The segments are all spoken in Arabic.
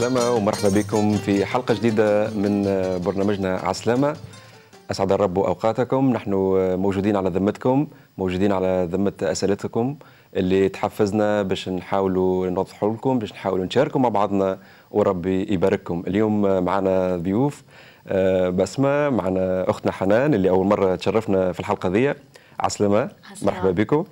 عسلامة ومرحبا بكم في حلقة جديدة من برنامجنا عسلامة أسعد الرب أوقاتكم نحن موجودين على ذمتكم موجودين على ذمة أسئلتكم اللي تحفزنا باش نحاولوا نوضحوا لكم باش نحاولوا نشاركوا مع بعضنا وربي يبارككم اليوم معنا ضيوف آه، بسمة معنا أختنا حنان اللي أول مرة تشرفنا في الحلقة ذي عسلامة مرحبا بكم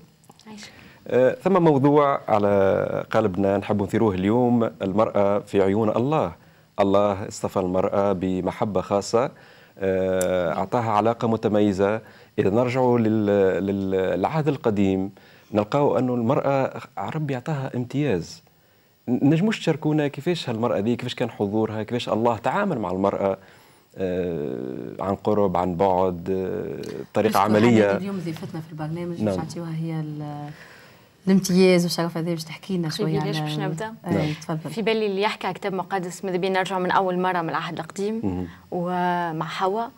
آه، ثم موضوع على قلبنا نحب نثيروه اليوم المرأة في عيون الله الله اصطفى المرأة بمحبة خاصة آه، أعطاها علاقة متميزة إذا نرجع للعهد القديم نلقاو أنه المرأة ربي أعطاها امتياز نجموش تشاركونا كيفاش هالمرأة دي كيفاش كان حضورها كيفاش الله تعامل مع المرأة آه، عن قرب عن بعد طريقة عملية اليوم ضيفتنا في البرنامج نعم. هي الامتياز والشرف هذا باش تحكي لنا شويه على باش نبدا إيه، نعم. تفضل في بالي اللي يحكي على كتاب مقدس ماذا بينا نرجعوا من اول مره من العهد القديم ومع حواء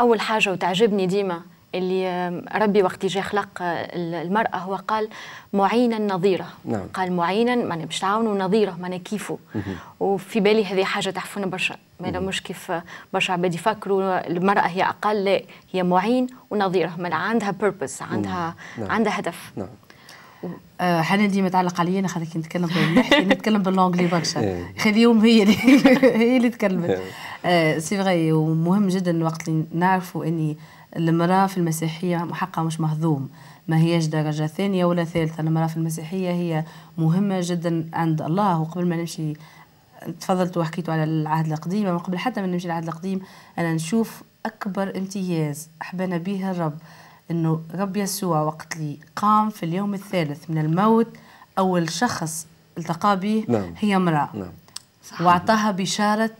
اول حاجه وتعجبني ديما اللي ربي وقت جاء خلق آه، المرأة هو قال معينا نظيرة نعم. قال معينا معنا باش تعاونوا نظيرة معنا كيفه وفي بالي هذه حاجة تحفنا برشا مانا مش كيف برشا عباد يفكروا المرأة هي أقل لا هي معين ونظيرة معناها عندها بيربس عندها نعم. عندها هدف نعم. آه، حنان ديما تعلق عليا انا خاطر كي نتكلم بالمحكي نتكلم باللونجلي برشا إيه. خلي اليوم هي اللي هي اللي تكلمت إيه. آه، سي فغي ومهم جدا الوقت اللي نعرفوا اني المراه في المسيحيه حقها مش مهضوم ما هيش درجه ثانيه ولا ثالثه المراه في المسيحيه هي مهمه جدا عند الله وقبل ما نمشي تفضلت وحكيتوا على العهد القديم وقبل قبل حتى ما نمشي العهد القديم انا نشوف اكبر امتياز احبنا به الرب أنه رب يسوع وقت لي قام في اليوم الثالث من الموت أول شخص التقى به نعم. هي امرأة نعم. وأعطاها بشارة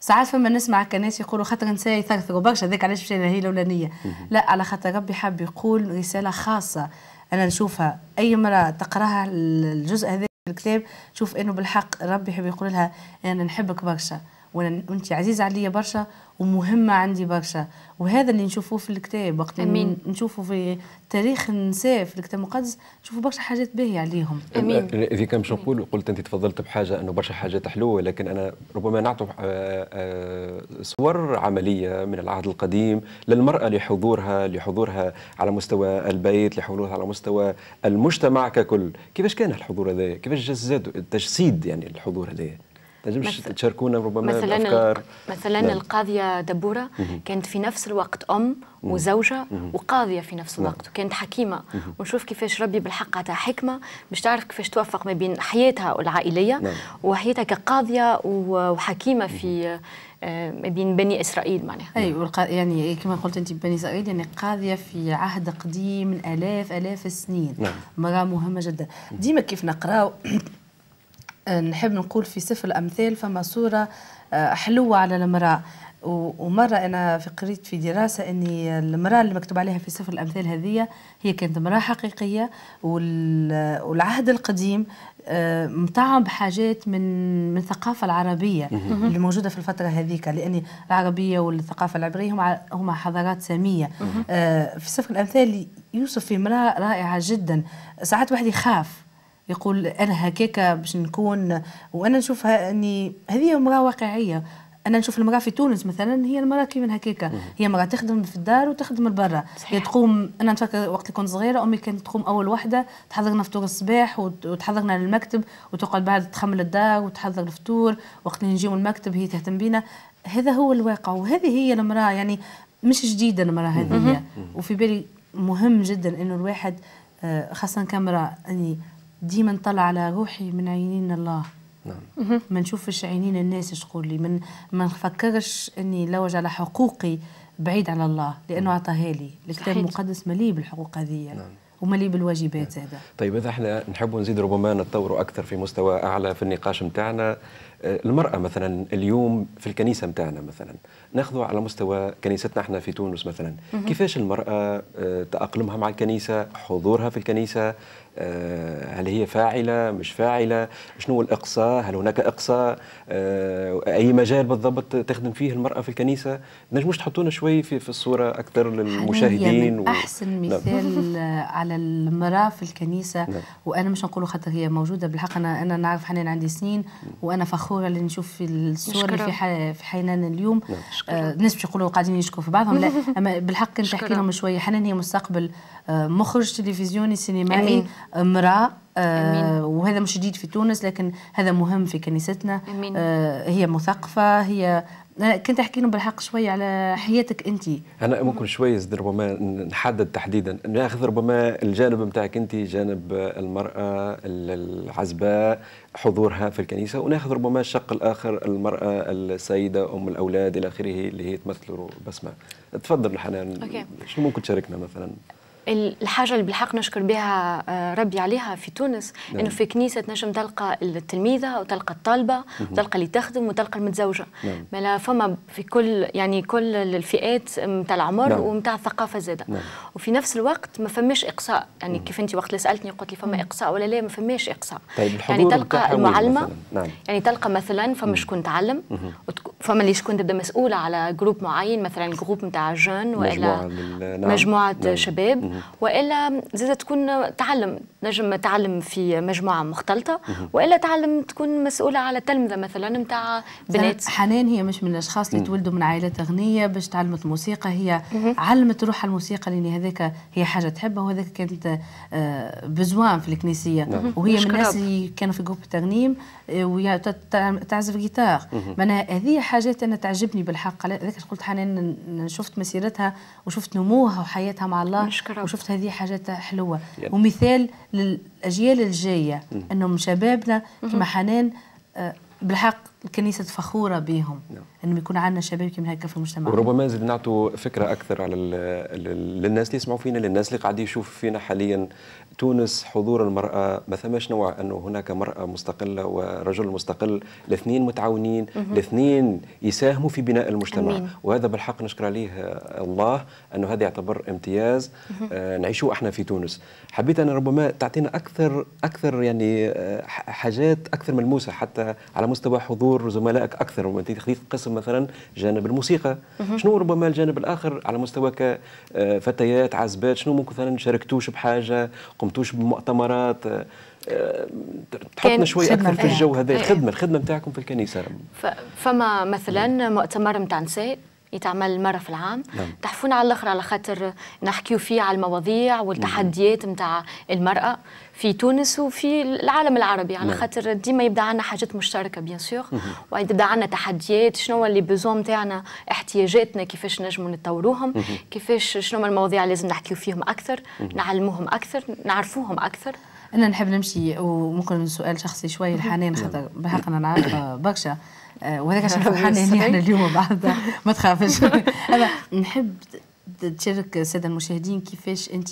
ساعات فما نسمع كناس يقولوا خاطر نساء يثرثروا برشا هذاك علاش مشينا هي الاولانيه لا على خاطر ربي حب يقول رساله خاصه انا نشوفها اي امراه تقراها الجزء هذا في الكتاب تشوف انه بالحق ربي يحب يقول لها انا نحبك برشا وانت عزيزه عليا برشا ومهمه عندي برشا وهذا اللي نشوفوه في الكتاب وقت امين نشوفوا في تاريخ النساء في الكتاب المقدس نشوفوا برشا حاجات باهيه عليهم امين اذا كان باش نقول قلت انت تفضلت بحاجه انه برشا حاجات حلوه لكن انا ربما نعطوا آه، آه، صور عمليه من العهد القديم للمراه لحضورها لحضورها على مستوى البيت لحضورها على مستوى المجتمع ككل كيفاش كان الحضور هذا كيفاش جسد التجسيد يعني الحضور هذا نجمش تشاركونا ربما مثلا الافكار مثلا نعم. القاضيه دبوره كانت في نفس الوقت ام وزوجه وقاضيه في نفس نعم. الوقت وكانت حكيمه ونشوف كيفاش ربي بالحق عطاها حكمه باش تعرف كيفاش توفق ما بين حياتها العائليه نعم. وحياتها كقاضيه وحكيمه في آه، ما بين بني اسرائيل معناها اي أيوة، نعم. والقا... يعني كما قلت انت بني اسرائيل يعني قاضيه في عهد قديم من الاف الاف السنين نعم. مراه مهمه جدا ديما كيف نقراو آه، نحب نقول في سفر الأمثال فما صورة آه، حلوة على المرأة ومرة أنا قريت في دراسة أن المرأة اللي مكتوب عليها في سفر الأمثال هذه هي كانت مراه حقيقية والعهد القديم آه، مطعم بحاجات من من الثقافة العربية اللي موجودة في الفترة هذيك لأن العربية والثقافة العبرية هما هما حضارات سامية في سفر الأمثال يوصف في امرأة رائعة جدا ساعات واحد يخاف يقول انا هكاكا باش نكون وانا نشوفها اني هذه امراه واقعيه انا نشوف المراه في تونس مثلا هي المراه كيما هكاكا هي مراه تخدم في الدار وتخدم برا هي تقوم انا نفكر وقت اللي كنت صغيره امي كانت تقوم اول وحده تحضرنا فطور الصباح وتحضرنا للمكتب وتقعد بعد تخمل الدار وتحضر الفطور وقت اللي نجيو المكتب هي تهتم بينا هذا هو الواقع وهذه هي المراه يعني مش جديده المراه هذه وفي بالي مهم جدا انه الواحد آه، خاصه كامراه يعني ديما نطلع على روحي من عينين الله نعم ما نشوفش عينين الناس شقول لي من ما نفكرش اني لوج على حقوقي بعيد على الله لانه نعم. عطاها لي الكتاب المقدس مليء بالحقوق هذه نعم. ومليء بالواجبات زاده طيب اذا احنا نحب نزيد ربما نتطوروا اكثر في مستوى اعلى في النقاش نتاعنا آه، المراه مثلا اليوم في الكنيسه نتاعنا مثلا ناخذوا على مستوى كنيستنا احنا في تونس مثلا مه. كيفاش المراه آه، تاقلمها مع الكنيسه حضورها في الكنيسه آه، هل هي فاعلة مش فاعلة شنو الإقصاء هل هناك إقصاء آه، أي مجال بالضبط تخدم فيه المرأة في الكنيسة نجموش تحطونا شوي في, في الصورة أكثر للمشاهدين من أحسن و... نعم. مثال على المرأة في الكنيسة نعم. وأنا مش نقوله خاطر هي موجودة بالحق أنا أنا نعرف حنان عندي سنين وأنا فخورة اللي نشوف في الصور اللي في ح... في حنان اليوم نعم. آه الناس باش يقولوا قاعدين يشكوا في بعضهم لا أما بالحق كنت احكي لهم شوية حنان هي مستقبل مخرج تلفزيوني سينمائي أمين. امرأة آه، أمين. وهذا مش جديد في تونس لكن هذا مهم في كنيستنا أمين. آه، هي مثقفة هي آه، كنت احكي لهم بالحق شويه على حياتك انت انا ممكن شويه ربما نحدد تحديدا ناخذ ربما الجانب نتاعك انت جانب المراه العزباء حضورها في الكنيسه وناخذ ربما الشق الاخر المراه السيده ام الاولاد الى اخره اللي هي تمثل بسمه تفضل حنان شنو ممكن تشاركنا مثلا الحاجه اللي بالحق نشكر بها آه، ربي عليها في تونس نعم. انه في كنيسه تنجم تلقى التلميذه وتلقى الطالبه وتلقى اللي تخدم وتلقى المتزوجه نعم. ملا فما في كل يعني كل الفئات نتاع العمر نعم. ومتاع الثقافه زاده نعم. وفي نفس الوقت ما فماش اقصاء يعني مم. كيف انت وقت اللي سالتني قلت لي فما اقصاء ولا لا ما فماش اقصاء طيب يعني تلقى المعلمه نعم. يعني تلقى مثلا فما شكون تعلم فما اللي شكون تبدا مسؤوله على جروب معين مثلا جروب نتاع جون والا مجموعه, نعم. مجموعة نعم. شباب مم. والا زاد تكون تعلم نجم تعلم في مجموعه مختلطه والا تعلم تكون مسؤوله على تلمذه مثلا نتاع بنات حنان هي مش من الاشخاص اللي تولدوا من عائلات غنيه باش تعلمت موسيقى هي علمت روحها الموسيقى لان هذاك هي حاجه تحبها وهذاك كانت آه، بزوان في الكنيسيه نعم. وهي من الناس اللي كانوا في جروب الترنيم وتعزف جيتار معناها هذه حاجات انا تعجبني بالحق هذاك قلت حنان شفت مسيرتها وشفت نموها وحياتها مع الله وشفت هذه حاجة حلوه يب. ومثال للاجيال الجايه انهم شبابنا كما حنان آه، بالحق الكنيسه فخوره بهم نعم. انه يكون عندنا شباب كيما هكا في المجتمع وربما نزيد نعطوا فكره اكثر على للناس اللي يسمعوا فينا للناس اللي قاعد يشوف فينا حاليا تونس حضور المراه ما ثماش نوع انه هناك مراه مستقله ورجل مستقل الاثنين متعاونين الاثنين يساهموا في بناء المجتمع أمين. وهذا بالحق نشكر عليه الله انه هذا يعتبر امتياز آه احنا في تونس حبيت انا ربما تعطينا اكثر اكثر يعني آه، حاجات اكثر ملموسه حتى على مستوى حضور دور زملائك اكثر وانت خذيت قسم مثلا جانب الموسيقى شنو ربما الجانب الاخر على مستوى كفتيات آه، عزبات شنو ممكن مثلا شاركتوش بحاجه قمتوش بمؤتمرات آه، تحطنا شوي اكثر في الجو هذا إيه. الخدمه الخدمه نتاعكم في الكنيسه فما مثلا مؤتمر نتاع نساء يتعمل مره في العام نعم. على الاخر على خاطر نحكيو فيه على المواضيع والتحديات نتاع المراه في تونس وفي العالم العربي على نعم. خاطر ديما يبدا عندنا حاجات مشتركه بيان سور ويبدا عندنا تحديات شنو اللي بيزون نتاعنا احتياجاتنا كيفاش نجموا نطوروهم كيفاش شنو المواضيع اللي لازم نحكيو فيهم اكثر نعلموهم اكثر نعرفوهم اكثر انا نحب نمشي وممكن سؤال شخصي شوي الحنان خاطر بحقنا نعرف آه، برشا آه، وهذاك عشان فرحانه اني يعني احنا اليوم بعد ما تخافش انا نحب تشارك الساده المشاهدين كيفاش انت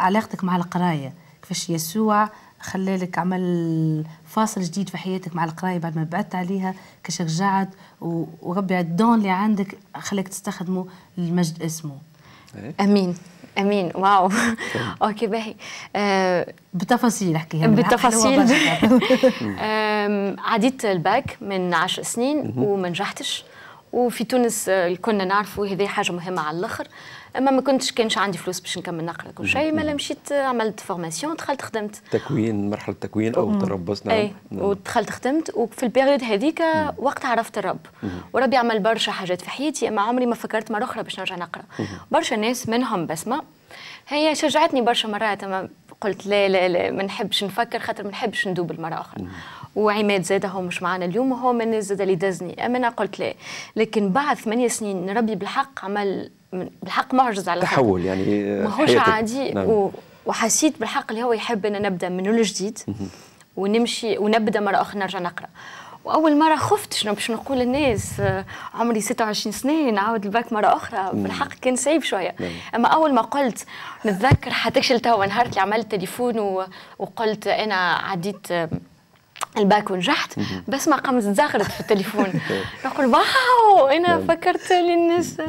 علاقتك مع القرايه كيفاش يسوع خلالك عمل فاصل جديد في حياتك مع القرايه بعد ما بعدت عليها كاش رجعت وربي الدون اللي عندك خلاك تستخدمه لمجد اسمه امين امين واو طيب. اوكي باهي آه بالتفاصيل احكي بالتفاصيل عديت الباك من 10 سنين وما نجحتش وفي تونس آه، كنا نعرفوا هذه حاجه مهمه على الاخر اما ما كنتش كانش عندي فلوس باش نكمل نقرا كل شيء ما مشيت آه، عملت فورماسيون دخلت خدمت تكوين مرحله تكوين او تربص نعم اي نعم. ودخلت خدمت وفي البيريود هذيك وقت عرفت الرب وربي عمل برشا حاجات في حياتي اما عمري ما فكرت مره اخرى باش نرجع نقرا برشا ناس منهم بسمه هي شجعتني برشا مرات اما قلت لا لا لا ما نحبش نفكر خاطر ما نحبش ندوب المره اخرى وعماد زاده هو مش معنا اليوم وهو من الناس زاده اللي دازني اما انا قلت لا لكن بعد ثمانية سنين ربي بالحق عمل بالحق معجز على تحول خلق. يعني آه، ماهوش عادي نعم. و... وحسيت بالحق اللي هو يحب ان نبدا من الجديد ونمشي ونبدا مره اخرى نرجع نقرا واول مره خفت شنو باش نقول للناس آه، عمري 26 سنه نعاود الباك مره اخرى بالحق كان صعيب شويه مم. نعم. اما اول ما قلت نتذكر حتى توا نهار اللي عملت تليفون و... وقلت انا عديت الباك ونجحت بس ما قامت تزغرت في التليفون نقول واو انا نعم. فكرت للناس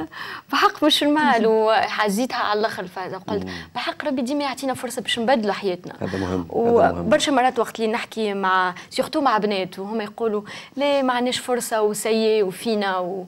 بحق مش المال وحزيتها على الاخر فقلت بحق ربي ديما يعطينا فرصه باش نبدلوا حياتنا هذا مهم وبرشا مرات وقت اللي نحكي مع سيرتو مع بنات وهم يقولوا لا ما عندناش فرصه وسيء وفينا و...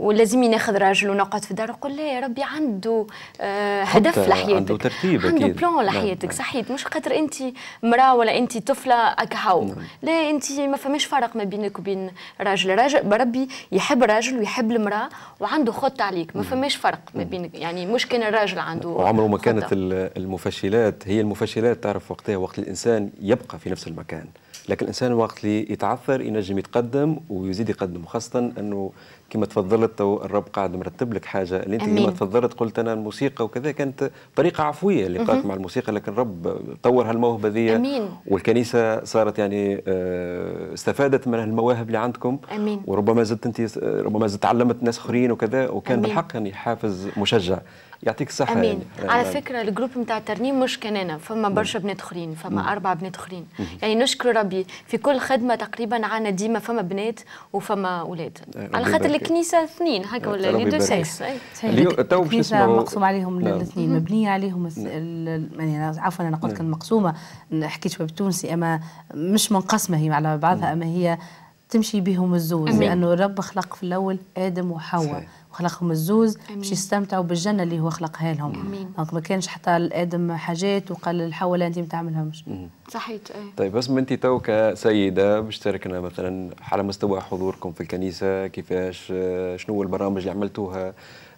ولازم ناخذ راجل ونقعد في الدار نقول لا يا ربي عنده آه هدف لحياتك عنده ترتيب عنده أكيد. بلان نعم، لحياتك نعم. صحيت مش خاطر انت مراه ولا انت طفله اكهو نعم. لا انت ما فماش فرق ما بينك وبين راجل راجل بربي يحب راجل ويحب المراه وعنده خطه عليك ما فماش فرق ما بينك يعني مش كان الراجل عنده وعمره ما كانت المفشلات هي المفشلات تعرف وقتها وقت الانسان يبقى في نفس المكان لكن الانسان وقت اللي يتعثر ينجم يتقدم ويزيد يقدم خاصه انه كما تفضلت تو الرب قاعد مرتب لك حاجه اللي انت كما تفضلت قلت انا الموسيقى وكذا كانت طريقه عفويه اللي بقات مع الموسيقى لكن الرب طور هالموهبه ذي والكنيسه صارت يعني آه، استفادت من المواهب اللي عندكم أمين. وربما زدت انت آه، ربما زدت علمت ناس اخرين وكذا وكان بالحق يعني حافز مشجع يعطيك الصحه امين يعني. يعني على يعني. فكره الجروب نتاع الترنيم مش كان انا فما برشا بنات اخرين فما مم. اربع بنات اخرين يعني نشكر ربي في كل خدمه تقريبا عنا ديما فما بنات وفما اولاد آه، على خاطر الكنيسه اثنين هكا آه، ولا لي دو سيكس تو باش مقسوم عليهم نعم. الاثنين مبنيه عليهم نعم. يعني عفوا انا قلت نعم. كان مقسومه حكيت شويه بالتونسي اما مش منقسمه هي على بعضها اما هي تمشي بهم الزوج لانه الرب خلق في الاول ادم وحواء وخلقهم الزوز باش يستمتعوا بالجنه اللي هو خلقها لهم دونك ما كانش حتى لادم حاجات وقال الحواله انت ما تعملهمش صحيت ايه طيب بس انت تو كسيده مشتركنا مثلا على مستوى حضوركم في الكنيسه كيفاش آه، شنو البرامج اللي عملتوها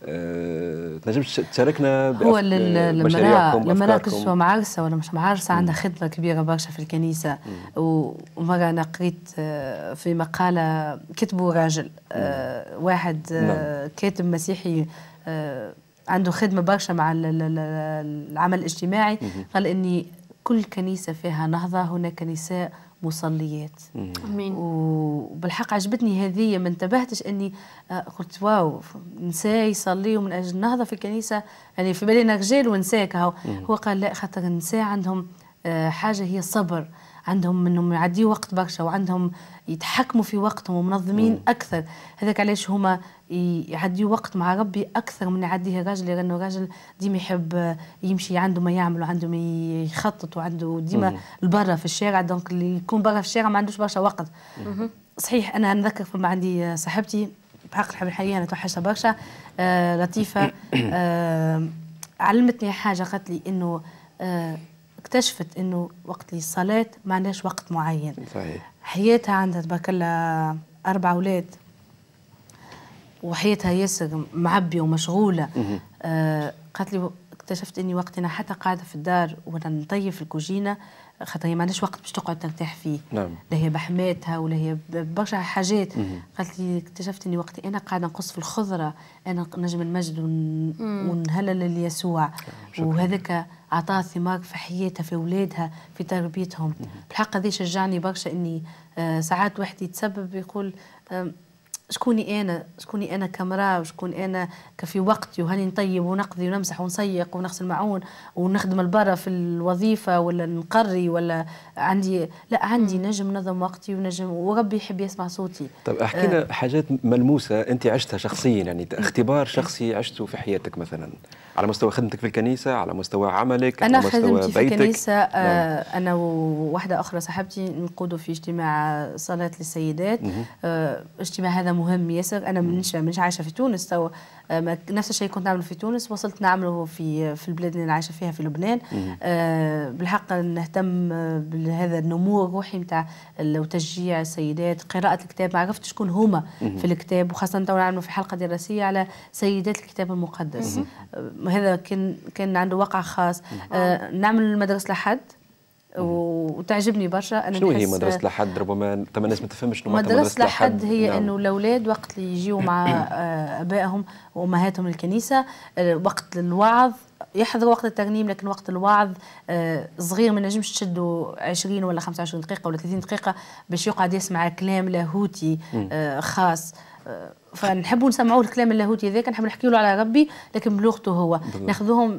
أه تنجم تشاركنا هو المراه المراه كتشوف معرسه ولا مش معرسه عندها خدمه كبيره برشا في الكنيسه ومره انا قريت آه، في مقاله كتبه راجل أه واحد أه نعم. كاتب مسيحي آه، عنده خدمه برشا مع العمل الاجتماعي قال اني كل كنيسة فيها نهضة هناك نساء مصليات امين وبالحق عجبتني هذه ما انتبهتش اني آه، قلت واو نساء يصليوا من اجل النهضه في الكنيسه يعني في بالي رجال ونساء هو قال لا خاطر النساء عندهم آه، حاجه هي الصبر عندهم انهم يعديوا وقت برشا وعندهم يتحكموا في وقتهم ومنظمين مم. اكثر هذاك علاش هما يعديوا وقت مع ربي اكثر من يعديه الراجل لانه الراجل ديما يحب يمشي عنده ما يعمل وعنده ما يخطط وعنده ديما البرة في الشارع دونك اللي يكون برا في الشارع ما عندوش برشا وقت مم. صحيح انا نذكر فما عندي صاحبتي بحق الحب الحقيقه انا توحشتها برشا آه لطيفه آه علمتني حاجه قالت لي انه آه اكتشفت انه وقت الصلاة ما عندهاش وقت معين صحيح حياتها عندها تبارك الله اربع اولاد وحياتها ياسر معبية ومشغولة آه قالت لي اكتشفت اني وقت انا حتى قاعده في الدار وانا نطيب في الكوجينه خاطر هي ما عندهاش وقت باش تقعد ترتاح فيه نعم. لا هي بحماتها ولا هي برشا حاجات قالت لي اكتشفت اني وقت انا قاعده نقص في الخضره انا نجم المجد ون... ونهلل ليسوع وهذاك اعطاها ثمار في حياتها في اولادها في تربيتهم الحق هذا شجعني برشا اني آه، ساعات واحد يتسبب يقول شكوني انا شكوني انا كامراه وشكون انا كفي وقتي وهل نطيب ونقضي ونمسح ونسيق ونغسل معون ونخدم البرة في الوظيفه ولا نقري ولا عندي لا عندي نجم نظم وقتي ونجم وربي يحب يسمع صوتي طب احكي آه. لنا آه حاجات ملموسه انت عشتها شخصيا يعني اختبار شخصي عشته في حياتك مثلا على مستوى خدمتك في الكنيسه على مستوى عملك انا على مستوى خدمتي بيتك. في الكنيسه آه نعم. انا وواحده اخرى صاحبتي نقودوا في اجتماع صلاه للسيدات آه اجتماع هذا مهم ياسر انا منش, منش عايشه في تونس توا آه، نفس الشيء كنت نعمله في تونس وصلت نعمله في في البلاد اللي انا عايشه فيها في لبنان آه، بالحق نهتم آه، بهذا النمو الروحي نتاع وتشجيع السيدات قراءه الكتاب ما عرفت شكون هما في الكتاب وخاصه تو نعملوا في حلقه دراسيه على سيدات الكتاب المقدس هذا كان كان عنده وقع خاص نعمل المدرسه لحد وتعجبني برشا انا شنو هي مدرسه لحد ربما ثم الناس ما تفهمش شنو مدرسه, لحد, هي نعم. انه الاولاد وقت اللي يجيو مع آه، ابائهم وامهاتهم للكنيسه آه، وقت الوعظ يحضر وقت الترنيم لكن وقت الوعظ آه، صغير ما نجمش تشدوا 20 ولا 25 دقيقه ولا 30 دقيقه باش يقعد يسمع كلام لاهوتي خاص فنحبوا نسمعوا الكلام اللاهوتي هذاك نحب نحكي له على ربي لكن بلغته هو ناخذوهم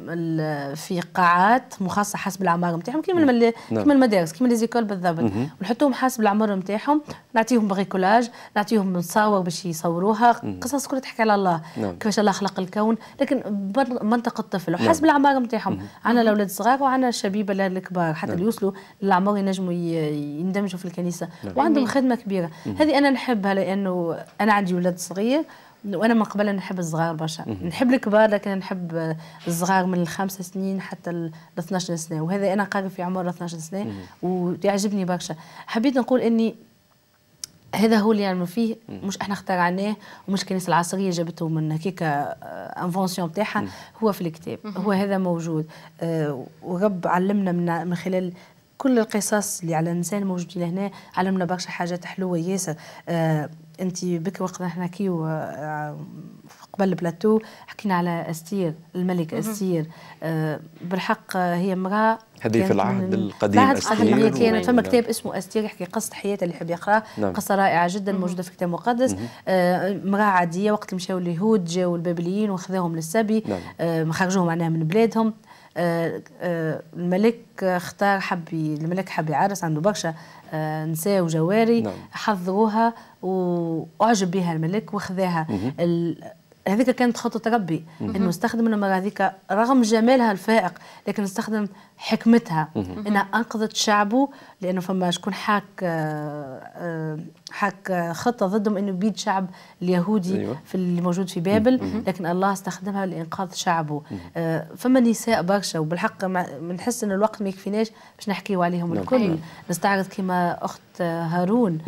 في قاعات مخصصه حسب الاعمار نتاعهم كيما نعم. نعم. كيما المدارس كيما ليزيكول بالضبط ونحطوهم حسب العمر نتاعهم نعطيهم بريكولاج نعطيهم نصاور باش يصوروها قصص كلها تحكي على الله نعم. كيفاش الله خلق الكون لكن منطقه الطفل وحسب الاعمار نتاعهم عندنا الاولاد الصغار وعندنا الشبيبه الكبار حتى اللي يوصلوا للعمر ينجموا يندمجوا في الكنيسه وعندهم خدمه كبيره هذه انا نحبها لانه انا عندي اولاد صغير صغير وانا قبل نحب الصغار برشا نحب الكبار لكن نحب الصغار من الخمسة سنين حتى ال 12 سنه وهذا انا قاري في عمر 12 سنه ويعجبني برشا حبيت نقول اني هذا هو اللي يعملوا فيه مش احنا اخترعناه ومش الكنيسه العصريه جابته من هكاك انفونسيون آه، تاعها هو في الكتاب هو هذا موجود اه ورب علمنا من خلال كل القصص اللي على الانسان موجودين هنا علمنا برشا حاجات حلوه ياسر آه انت بك وقت كي آه، قبل البلاتو حكينا على استير الملك استير آه بالحق هي امراه هذه في العهد القديم العهد القديم كانت فما كتاب اسمه استير يحكي قصه حياتها اللي يحب يقراه نعم. قصه رائعه جدا مم. موجوده في كتاب مقدس آه، امراه آه عاديه وقت مشاو اليهود جاوا البابليين وخذاهم للسبي نعم. آه خرجوهم معناها من بلادهم آه، آه، الملك اختار حبي الملك حبي عرس عنده برشا آه، نساء وجواري نعم. حظوها واعجب بها الملك وخذاها هذيك كانت خطة ربي انه استخدم المرأة هذيك رغم جمالها الفائق لكن استخدم حكمتها انها انقذت شعبه لانه فما شكون حاك آه، آه، حاك خطة ضدهم انه بيد شعب اليهودي أيوة. في اللي موجود في بابل لكن الله استخدمها لانقاذ شعبه آه، فما نساء برشا وبالحق بنحس انه الوقت ما يكفيناش باش نحكيو عليهم نعم. الكل أيوة. نستعرض كما اخت هارون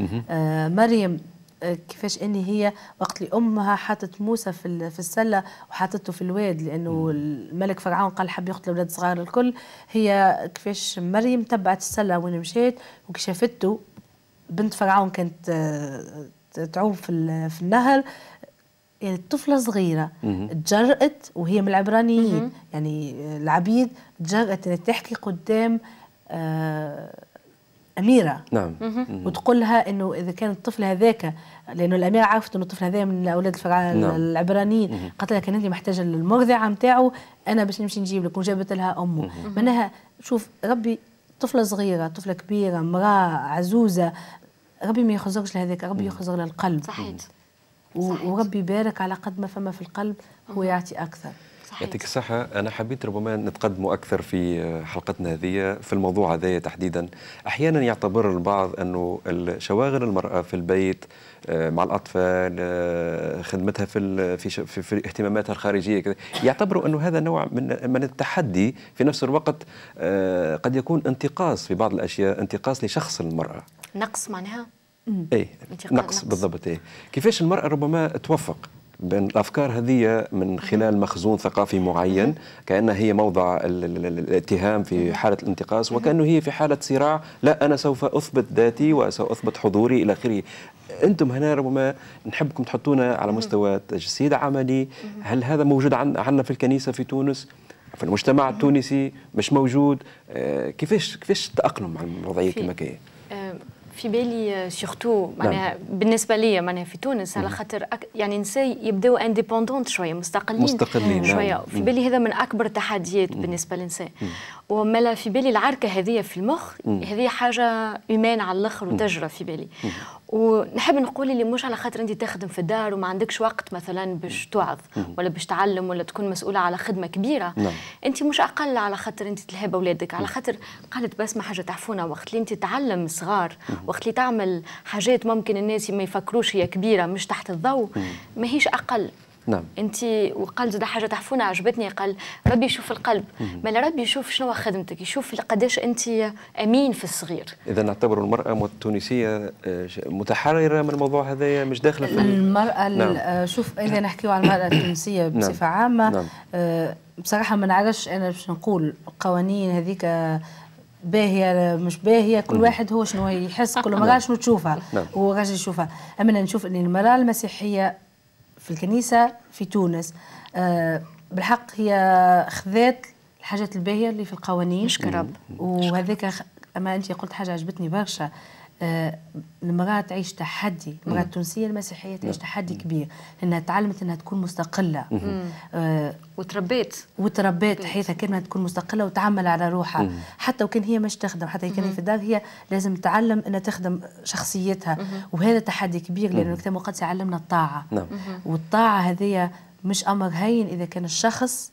مريم آه، كيفاش ان هي وقت اللي امها حطت موسى في في السله وحطته في الواد لانه الملك فرعون قال حب يقتل الاولاد الصغار الكل هي كيفاش مريم تبعت السله وين مشات وكشفته بنت فرعون كانت آه، تعوم في في النهر يعني طفلة صغيرة تجرأت وهي من العبرانيين يعني آه، العبيد تجرأت أن تحكي قدام آه اميره نعم وتقول لها انه اذا كان الطفل هذاك لانه الاميره عرفت انه الطفل هذا من اولاد الفرع نعم. العبرانيين قالت لها كان انت محتاجه للمرضعه نتاعو انا باش نمشي نجيب لك وجابت لها امه معناها شوف ربي طفله صغيره طفله كبيره امراه عزوزه ربي ما يخزرش لهذاك ربي يخزر للقلب صحيح وربي يبارك على قد ما فما في القلب هو يعطي اكثر يعطيك الصحة أنا حبيت ربما نتقدموا أكثر في حلقتنا هذه في الموضوع هذايا تحديدا أحيانا يعتبر البعض أنه شواغل المرأة في البيت آه، مع الأطفال آه، خدمتها في في, في, في اهتماماتها الخارجية كذا يعتبروا أنه هذا نوع من من التحدي في نفس الوقت آه، قد يكون انتقاص في بعض الأشياء انتقاص لشخص المرأة نقص معناها؟ اي نقص, نقص بالضبط اي كيفاش المرأة ربما توفق بين الافكار هذه من خلال مخزون ثقافي معين كانها هي موضع الاتهام في حاله الانتقاص وكانه هي في حاله صراع لا انا سوف اثبت ذاتي وساثبت حضوري الى اخره انتم هنا ربما نحبكم تحطونا على مستوى تجسيد عملي هل هذا موجود عندنا في الكنيسه في تونس في المجتمع التونسي مش موجود آه، كيفاش كيفاش تاقلم مع الوضعيه كما كاين في بالي سورتو آه، معناها نعم. بالنسبه لي معناها في تونس على خاطر أك... يعني نساء يبداو انديبوندونت شويه مستقلين مستقلين شويه نعم. في بالي هذا من اكبر التحديات بالنسبه للنساء لا في بالي العركه هذه في المخ هذه حاجه ايمان على الاخر وتجرى في بالي ونحب نقول اللي مش على خاطر انت تخدم في الدار وما عندكش وقت مثلا باش توعظ ولا باش تعلم ولا تكون مسؤوله على خدمه كبيره نعم. انت مش اقل على خاطر انت تلهب اولادك على خاطر قالت بس ما حاجه تعفونا وقت اللي انت تعلم صغار وقت اللي تعمل حاجات ممكن الناس ما يفكروش هي كبيره مش تحت الضوء ماهيش اقل نعم انت وقال زاد حاجه تحفونه عجبتني قال ربي يشوف القلب مال ربي يشوف شنو خدمتك يشوف قداش انت امين في الصغير اذا نعتبر المراه التونسيه آه، متحرره من الموضوع هذايا مش داخله في المراه نعم. آه، شوف اذا نعم. نحكيو على المراه التونسيه نعم. بصفه نعم. عامه نعم. آه، بصراحه ما نعرفش انا باش نقول القوانين هذيك باهيه مش باهيه كل واحد هو شنو يحس كل مراه نعم. شنو تشوفها غاش يشوفها اما نشوف ان المراه المسيحيه في الكنيسة في تونس آه، بالحق هي خذات الحاجات الباهية اللي في القوانين شكرا رب وهذاك أما أنت قلت حاجة عجبتني برشا المرأة تعيش تحدي المرأة التونسية المسيحية تعيش نعم. تحدي كبير لأنها تعلمت أنها تكون مستقلة آه، وتربيت وتربيت حيث أنها تكون مستقلة وتعمل على روحها حتى وكان هي مش تخدم حتى كان هي في الدار هي لازم تعلم أنها تخدم شخصيتها وهذا تحدي كبير لأن الكتاب المقدس يعلمنا الطاعة نعم. والطاعة هذه مش أمر هين إذا كان الشخص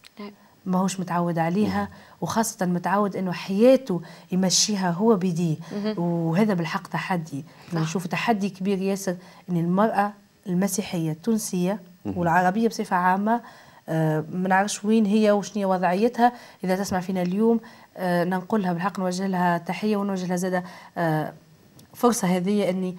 ماهوش متعود عليها نعم. وخاصة متعود انه حياته يمشيها هو بدي وهذا بالحق تحدي نشوف تحدي كبير ياسر ان المرأة المسيحية التونسية والعربية بصفة عامة آه، ما نعرفش وين هي وشنو وضعيتها اذا تسمع فينا اليوم آه، ننقلها بالحق نوجه لها تحية ونوجه لها زادة آه، فرصة هذه اني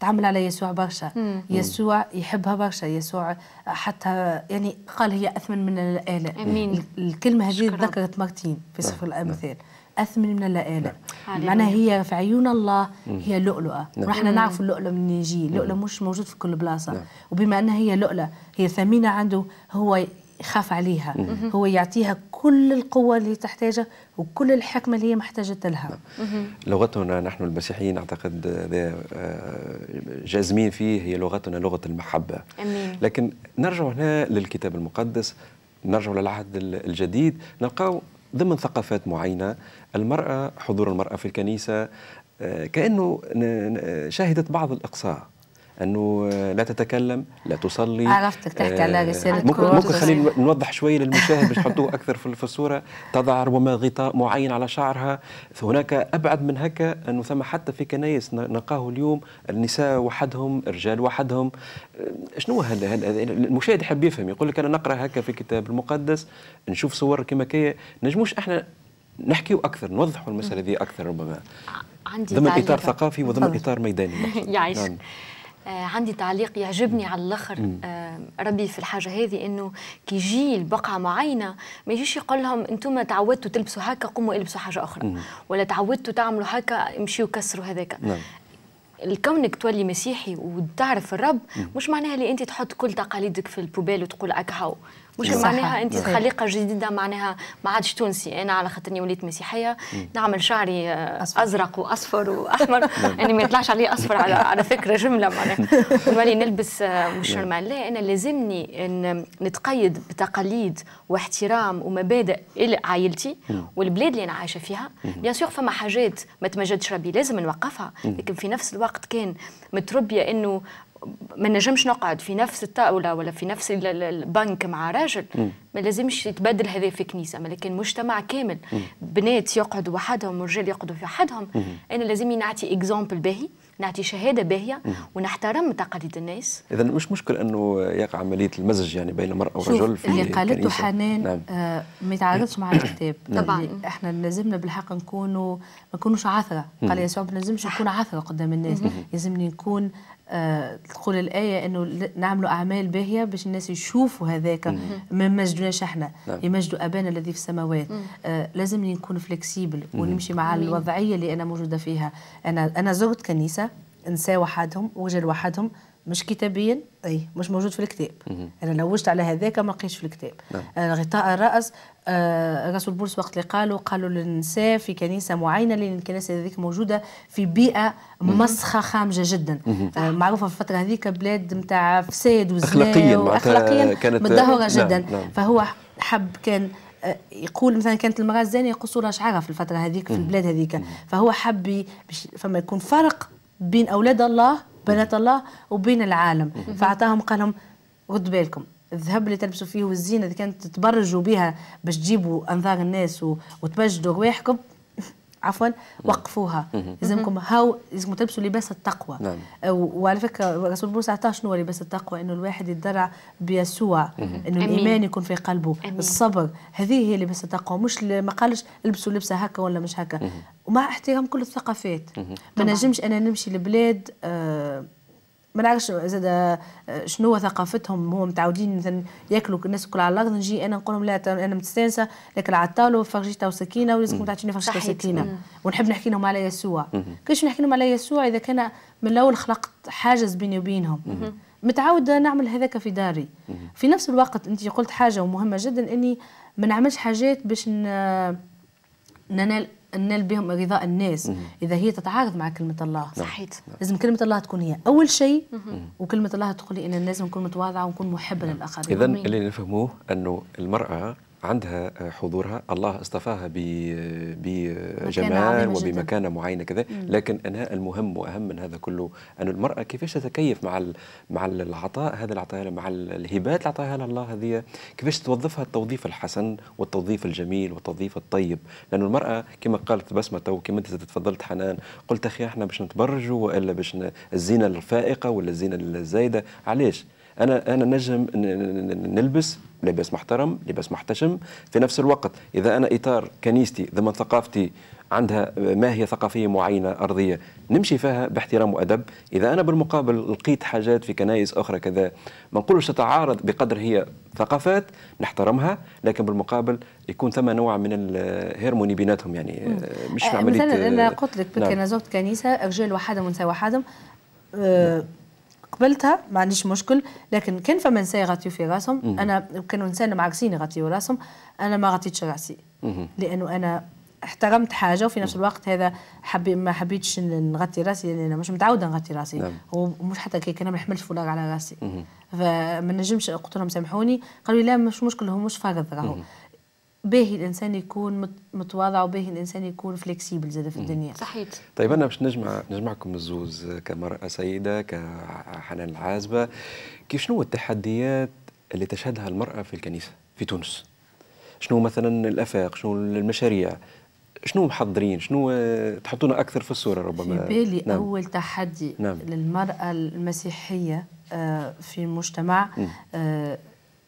تعمل على يسوع برشا يسوع يحبها برشا يسوع حتى يعني قال هي أثمن من الآلة أمين. الكلمة هذه ذكرت مرتين في نعم. سفر نعم. الأمثال أثمن من الاله نعم. معناها هي في عيون الله هي لؤلؤة ونحن نعرف اللؤلؤ من يجي اللؤلؤ مش موجود في كل بلاصة وبما أنها هي لؤلؤة هي ثمينة عنده هو يخاف عليها مم. هو يعطيها كل القوة اللي تحتاجها وكل الحكمة اللي هي محتاجة لها نعم. لغتنا نحن المسيحيين أعتقد آه، جازمين فيه هي لغتنا لغة المحبة أمين. لكن نرجع هنا للكتاب المقدس نرجع للعهد الجديد نلقاو ضمن ثقافات معينة المرأة حضور المرأة في الكنيسة آه، كأنه شهدت بعض الإقصاء انه آه، لا تتكلم لا تصلي عرفتك تحكي على آه، رساله ممكن ممكن خلينا نوضح شويه للمشاهد باش نحطوه اكثر في الصوره تضع ربما غطاء معين على شعرها هناك ابعد من هكا انه ثم حتى في كنايس نلقاه اليوم النساء وحدهم الرجال وحدهم آه، شنو هل, هل المشاهد يحب يفهم يقول لك انا نقرا هكا في الكتاب المقدس نشوف صور كما كي نجموش احنا نحكيو اكثر نوضحوا المساله دي اكثر ربما عندي ضمن اطار ثقافي وضمن اطار ميداني يعيش نعم. آه، عندي تعليق يعجبني على الاخر آه، ربي في الحاجه هذه انه كي يجي البقعه معينه ما يجيش يقول لهم انتم تعودتوا تلبسوا هكا قوموا البسوا حاجه اخرى مم. ولا تعودتوا تعملوا هكا امشيوا كسروا هذاك نعم. الكونك تولي مسيحي وتعرف الرب مم. مش معناها اللي انت تحط كل تقاليدك في البوبال وتقول اكهو مش معناها انت نعم. خليقه جديده معناها ما عادش تونسي انا على خاطرني وليت مسيحيه نعمل شعري آه، أصفر. ازرق واصفر واحمر نعم. يعني ما يطلعش عليه اصفر على على فكره جمله معناها ونولي نلبس آه، مش نعم. نورمال لا انا لازمني إن نتقيد بتقاليد واحترام ومبادئ عائلتي والبلاد اللي انا عايشه فيها بيان سور فما حاجات ما تمجدش ربي لازم نوقفها لكن في نفس الوقت كان متربيه انه ما نجمش نقعد في نفس الطاوله ولا في نفس البنك مع راجل ما لازمش يتبدل هذا في كنيسه لكن مجتمع كامل بنات يقعدوا وحدهم ورجال يقعدوا في وحدهم انا لازم نعطي اكزامبل باهي نعطي شهاده باهيه ونحترم تقاليد الناس اذا مش مشكل انه يقع عمليه المزج يعني بين المراه والرجل في اللي قالته حنان نعم. آه ما يتعارضش مع نعم. الكتاب نعم. طبعا احنا لازمنا بالحق نكونوا ما نكونوش عثره قال يسوع ما لازمش نكون عثره قدام الناس لازمني نكون آه، تقول الآية أنه نعملوا أعمال باهية باش الناس يشوفوا هذاك ما مجدناش احنا نعم. يمجدوا أبانا الذي في السماوات آه لازمني نكون فلكسيبل ونمشي مع الوضعية اللي أنا موجودة فيها أنا أنا زوجة كنيسة نساء وحدهم وجل وحدهم مش كتابيا اي مش موجود في الكتاب انا لوجت على هذاك ما لقيتش في الكتاب نعم. غطاء الراس الرسول آه بولس وقت اللي قالوا قالوا للنساء في كنيسه معينه لان الكنيسه هذيك موجوده في بيئه مسخه خامجه جدا آه معروفه في الفتره هذيك بلاد نتاع فساد وزنا اخلاقيا كانت متدهوره نعم، جدا نعم. فهو حب كان آه، يقول مثلا كانت المراه الزانيه يقصوا لها شعرها في الفتره هذيك في البلاد هذيك فهو حب فما يكون فرق بين أولاد الله بنات الله وبين العالم فأعطاهم قال لهم ردوا بالكم الذهب اللي تلبسوا فيه والزينة اللي كانت تتبرجوا بها باش تجيبوا أنظار الناس وتبجدوا رواحكم عفوا وقفوها لازمكم هاو لازمكم تلبسوا لباس التقوى نعم. وعلى فكره رسول بولس عطاه شنو لباس التقوى انه الواحد يدرع بيسوع انه الايمان يكون في قلبه أمين. الصبر هذه هي لباس التقوى مش ما قالش البسوا لبسه هكا ولا مش هكا ومع احترام كل الثقافات ما نجمش انا نمشي لبلاد آه ما نعرفش زاد آه، شنو ثقافتهم هو متعودين مثلا ياكلوا الناس الكل على الارض نجي انا نقول لهم لا انا مستانسه ناكل على الطاوله وسكينه ولازم تعطيني فرجيتها وسكينه ونحب نحكي لهم على يسوع كيفاش نحكي لهم على يسوع اذا كان من الاول خلقت حاجز بيني وبينهم متعوده نعمل هذاك في داري في نفس الوقت انت قلت حاجه ومهمه جدا اني ما نعملش حاجات باش ننال ننال بهم رضاء الناس اذا هي تتعارض مع كلمه الله نعم. صحيح نعم. لازم كلمه الله تكون هي اول شيء وكلمه الله تقول لي ان لازم نكون متواضعه ونكون محبه نعم. للاخرين اذا اللي نفهموه انه المراه عندها حضورها الله اصطفاها بجمال وبمكانة معينة كذا لكن أنا المهم وأهم من هذا كله أن المرأة كيفاش تتكيف مع مع العطاء هذا اللي عطاها يعني مع الهبات اللي عطاها الله هذه كيفاش توظفها التوظيف الحسن والتوظيف الجميل والتوظيف الطيب لأن المرأة كما قالت بسمة تو كما أنت تفضلت حنان قلت أخي احنا باش نتبرجوا وإلا باش الزينة الفائقة ولا الزينة الزايدة علاش انا انا نجم نلبس لباس محترم لباس محتشم في نفس الوقت اذا انا اطار كنيستي ضمن ثقافتي عندها ماهيه ثقافيه معينه ارضيه نمشي فيها باحترام وادب اذا انا بالمقابل لقيت حاجات في كنائس اخرى كذا ما نقولش تتعارض بقدر هي ثقافات نحترمها لكن بالمقابل يكون ثم نوع من الهرموني بيناتهم يعني آه، مش عمليه آه، مثلا انا قلت لك نعم. زرت كنيسه رجال وحدهم ونساء وحدهم أه قبلتها ما عنديش مشكل لكن كان فما نساء يغطيو في راسهم انا كانوا نساء معاكسين يغطيو راسهم انا ما غطيتش راسي لانه انا احترمت حاجه وفي نفس الوقت هذا حبي ما حبيتش نغطي راسي لان انا مش متعوده نغطي راسي نعم. ومش حتى كيك انا ما نحملش فولار على راسي مم. فما نجمش قلت لهم سامحوني قالوا لي لا مش مشكل هو مش فرض راهو باهي الانسان يكون متواضع وباهي الانسان يكون فليكسيبل زاد في الدنيا صحيت طيب انا باش نجمع نجمعكم الزوز كمراه سيده كحنان العازبه كيف شنو التحديات اللي تشهدها المراه في الكنيسه في تونس شنو مثلا الافاق شنو المشاريع شنو محضرين شنو تحطونا اكثر في الصوره ربما في بالي نعم. اول تحدي نعم. للمراه المسيحيه آه، في المجتمع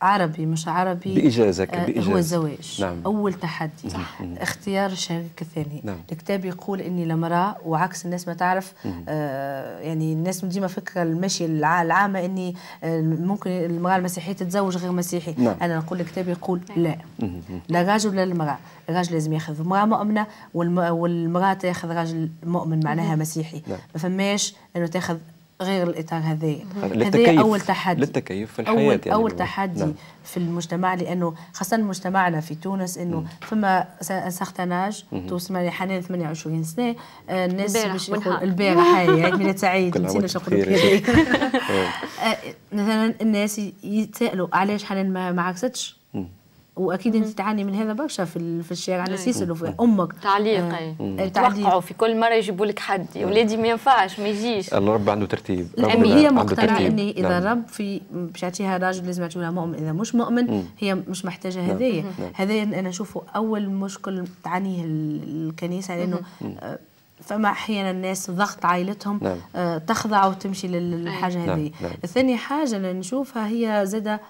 عربي مش عربي بإجازة, آه، بإجازة هو الزواج نعم. أول تحدي صح. نعم. اختيار الشريك الثاني نعم. الكتاب يقول إني لمرأة وعكس الناس ما تعرف آه يعني الناس ديما فكرة المشي العامة إني آه، ممكن المرأة المسيحية تتزوج غير مسيحي نعم. أنا نقول الكتاب يقول نعم. لا لا راجل ولا المرأة الراجل لازم ياخذ مرأة مؤمنة والمرأة تاخذ راجل مؤمن معناها مسيحي نعم. ما فماش إنه تاخذ غير الاطار هذايا هذا اول تحدي للتكيف في الحياه اول, يعني أول تحدي نعم. في المجتمع لانه خاصه مجتمعنا في تونس انه فما سختناج توصل مالي حنان 28 سنه آه، الناس باش البارحه هاي من سعيد نسينا باش آه، مثلا الناس يتسالوا علاش حنان ما عكستش واكيد انت تعاني من هذا برشا في, في الشارع على اساس انه امك تعليق آه، تعليق توقعوا في كل مره يجيبوا لك حد يا ولادي ما ينفعش ما يجيش الرب عنده ترتيب هي مقتنعه ان اذا الرب نعم. في باش يعطيها راجل لازم يعطيها مؤمن اذا مش مؤمن هي مش محتاجه نعم. هذايا نعم. هذايا انا نشوفه اول مشكل تعانيه الكنيسه لانه آه، فما احيانا الناس ضغط عائلتهم نعم. آه، تخضع وتمشي للحاجه هذه نعم. نعم. ثاني حاجه اللي نشوفها هي زاده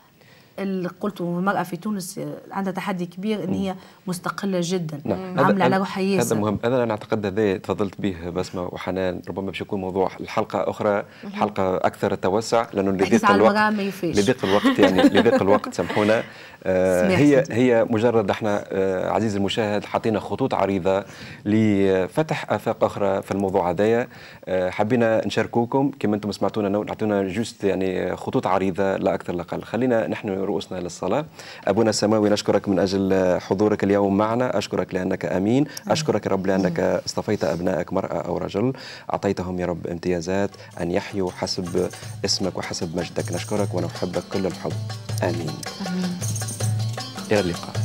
اللي قلته المرأة في تونس عندها تحدي كبير أن هي مستقلة جدا نعم. عاملة على روحها ياسر هذا مهم أنا نعتقد هذا تفضلت به بسمة وحنان ربما باش يكون موضوع الحلقة أخرى الحلقة أكثر توسع لأنه لضيق الوقت لضيق الوقت يعني لضيق الوقت سامحونا هي هي مجرد احنا آه، عزيزي المشاهد حطينا خطوط عريضه لفتح افاق اخرى في الموضوع هذايا آه، حبينا نشاركوكم كما انتم سمعتونا نعطونا جوست يعني خطوط عريضه لا اكثر لا اقل خلينا نحن رؤوسنا للصلاه ابونا السماوي نشكرك من اجل حضورك اليوم معنا اشكرك لانك امين اشكرك رب لانك اصطفيت ابنائك مراه او رجل اعطيتهم يا رب امتيازات ان يحيوا حسب اسمك وحسب مجدك نشكرك ونحبك كل الحب امين, آمين. deadlifter.